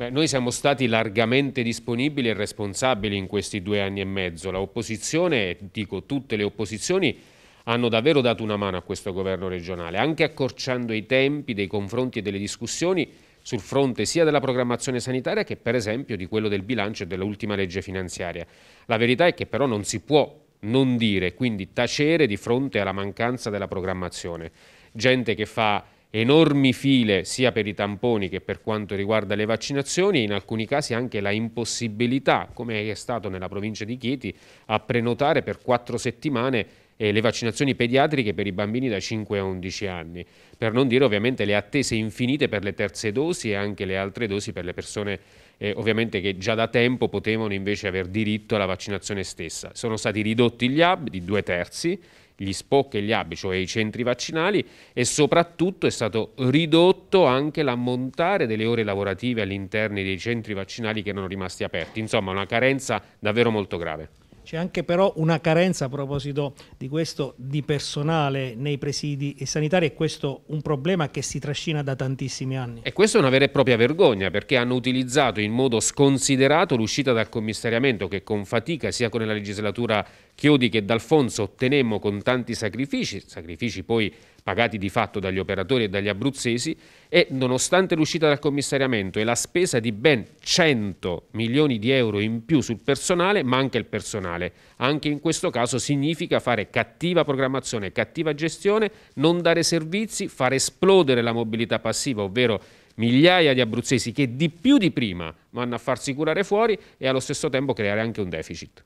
Beh, noi siamo stati largamente disponibili e responsabili in questi due anni e mezzo. L'opposizione, dico tutte le opposizioni, hanno davvero dato una mano a questo governo regionale, anche accorciando i tempi dei confronti e delle discussioni sul fronte sia della programmazione sanitaria che per esempio di quello del bilancio e dell'ultima legge finanziaria. La verità è che però non si può non dire, quindi tacere di fronte alla mancanza della programmazione. Gente che fa enormi file sia per i tamponi che per quanto riguarda le vaccinazioni e in alcuni casi anche la impossibilità, come è stato nella provincia di Chieti, a prenotare per quattro settimane eh, le vaccinazioni pediatriche per i bambini da 5 a 11 anni, per non dire ovviamente le attese infinite per le terze dosi e anche le altre dosi per le persone eh, ovviamente che già da tempo potevano invece aver diritto alla vaccinazione stessa. Sono stati ridotti gli hub di due terzi gli SPOC e gli ABI, cioè i centri vaccinali, e soprattutto è stato ridotto anche l'ammontare delle ore lavorative all'interno dei centri vaccinali che erano rimasti aperti. Insomma, una carenza davvero molto grave. C'è anche però una carenza a proposito di questo di personale nei presidi sanitari e questo è un problema che si trascina da tantissimi anni. E questa è una vera e propria vergogna perché hanno utilizzato in modo sconsiderato l'uscita dal commissariamento che con fatica sia con la legislatura Chiodi che D'Alfonso ottenemmo con tanti sacrifici, sacrifici poi pagati di fatto dagli operatori e dagli abruzzesi, e nonostante l'uscita dal commissariamento e la spesa di ben 100 milioni di euro in più sul personale, manca il personale. Anche in questo caso significa fare cattiva programmazione, cattiva gestione, non dare servizi, far esplodere la mobilità passiva, ovvero migliaia di abruzzesi che di più di prima vanno a farsi curare fuori e allo stesso tempo creare anche un deficit.